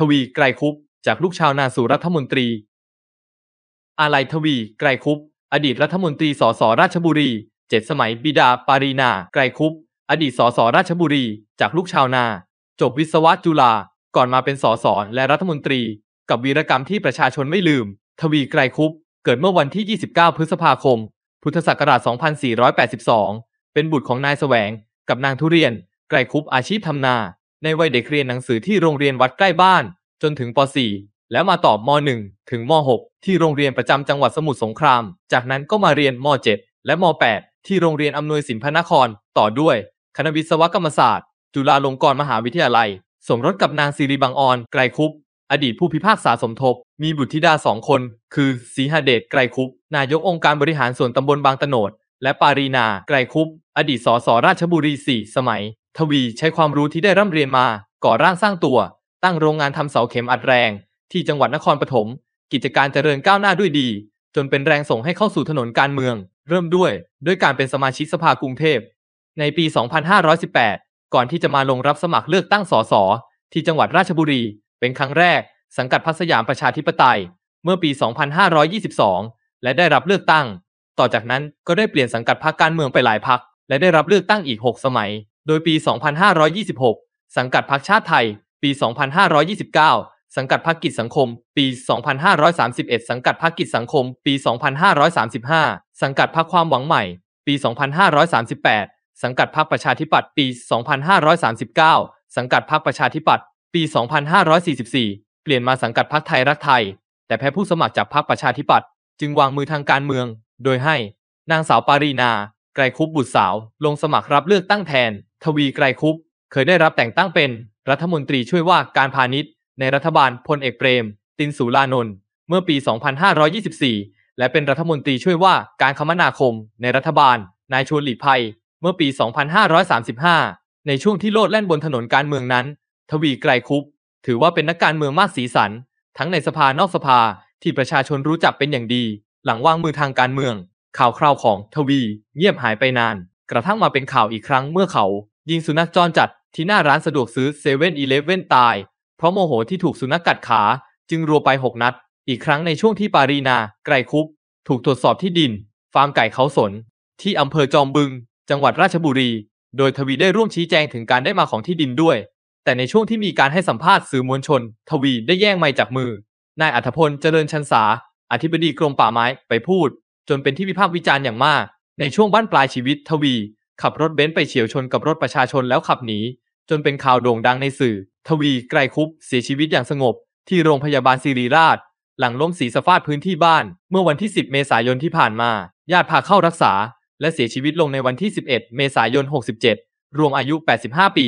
ทวี ไกรคุปจากลูกชาวนาสู่รัฐมนตรี อาลัยทวี ไกรคุปอดีตรัฐมนตรี สส ราชบุรี เจ็ดสมัย บิดา ปารีนา ไกรคุป อดีต สส ราชบุรี จากลูกชาวนา จบวิศวะจุฬา ก่อนมาเป็นสส และรัฐมนตรี กับวีรกรรมที่ประชาชนไม่ลืม ทวี ไกรคุป เกิดเมื่อวันที่29 พฤษภาคม พุทธศักราช2482เป็นบุตรของนายแสวง กับนางทุเรียน ไกรคุปอาชีพทำนาในวัยเด็กเรียนหนังสือที่โรงเรียนวัดใกล้บ้านจนถึงป .4 แล้วมาต่อม .1 ถึงม .6 ที่โรงเรียนประจำจังหวัดสมุทรสงคราม จากนั้นก็มาเรียนม .7 และม .8 ที่โรงเรียนอำนวยสินพนครต่อด้วยคณะวิศวกรรมศาสตร์ จุฬาลงกรณ์มหาวิทยาลัยสมรสกับนางสิริบางออน ไกรคุป อดีตผู้พิพากษาสมทบ มีบุตรธิดาสองคนคือศรีหเดชไกรคุป นายกองค์การบริหารส่วนตำบลบางตโนด และปารีนาไกรคุปอดีตสสราชบุรี4สมัยทวีใช้ความรู้ที่ได้ร่ำเรียนมาก่อร่างสร้างตัว ตั้งโรงงานทำเสาเข็มอัดแรง ที่จังหวัดนครปฐมกิจการเจริญก้าวหน้าด้วยดี จนเป็นแรงส่งให้เข้าสู่ถนนการเมือง เริ่มด้วยด้วยการเป็นสมาชิกสภากรุงเทพในปี 2518 ก่อนที่จะมาลงรับสมัครเลือกตั้งสสที่จังหวัดราชบุรี เป็นครั้งแรก สังกัดพักสยามประชาธิปไตย เมื่อปี 2522 และได้รับเลือกตั้ง ต่อจากนั้นก็ได้เปลี่ยนสังกัดพรรคการเมืองไปหลายพรรคและได้รับเลือกตั้งอีก 6 สมัยโดยปี 2526 สังกัดพรรคชาติไทย ปี 2529 สังกัดพรรคกิจสังคม ปี 2531 สังกัดพรรคกิจสังคม ปี 2535 สังกัดพรรคความหวังใหม่ ปี 2538 สังกัดพรรคประชาธิปัตย์ ปี 2539 สังกัดพรรคประชาธิปัตย์ ปี 2544 เปลี่ยนมาสังกัดพรรคไทยรักไทย แต่แพ้ผู้สมัครจากพรรคประชาธิปัตย์จึงวางมือทางการเมือง โดยให้นางสาวปารีนา ไกรคุบบุตรสาว ลงสมัครรับเลือกตั้งแทนทวีไกรคุป เคยได้รับแต่งตั้งเป็น รัฐมนตรีช่วยว่าการพาณิชย์ ในรัฐบาลพลเอกเปรม ตินสุรานนท์เมื่อปี 2524 และเป็นรัฐมนตรีช่วยว่าการคมนาคม ในรัฐบาลนายชวนหลีภัย เมื่อปี 2535 ในช่วงที่โลดแล่นบนถนนการเมืองนั้น ทวีไกรคุป ถือว่าเป็นนักการเมืองมากสีสัน ทั้งในสภานอกสภาที่ประชาชนรู้จักเป็นอย่างดี หลังวางมือทางการเมือง ข่าวคราวของทวี เงียบหายไปนานกระทั่งมาเป็นข่าวอีกครั้งเมื่อเขา ยิงสุนัขจรจัดที่หน้าร้านสะดวกซื้อเซเว่นอีเลฟเว่นตาย เพราะโมโหที่ถูกสุนัขกัดขาจึงรัวไปหกนัด อีกครั้งในช่วงที่ปารีนาไกรคุปถูกตรวจสอบที่ดิน ฟาร์มไก่เขาสน ที่อำเภอจอมบึง จังหวัดราชบุรี โดยทวีได้ร่วมชี้แจงถึงการได้มาของที่ดินด้วย แต่ในช่วงที่มีการให้สัมภาษณ์สื่อมวลชน ทวีได้แย่งไม้จากมือนายอัธพลเจริญชันสาอธิบดีกรมป่าไม้ไปพูด จนเป็นที่วิพากษ์วิจารณ์อย่างมากในช่วงบ้านปลายชีวิตทวี ขับรถเบนซ์ไปเฉียวชนกับรถประชาชนแล้วขับหนีจนเป็นข่าวโด่งดังในสื่อ ทวีไกลคุป เสียชีวิตอย่างสงบที่โรงพยาบาลศิริราช หลังล้มศีรษะฟาดพื้นที่บ้าน เมื่อวันที่ 10 เมษายนที่ผ่านมาญาติพาเข้ารักษา และเสียชีวิตลงในวันที่ 11 เมษายน 67 รวมอายุ 85 ปี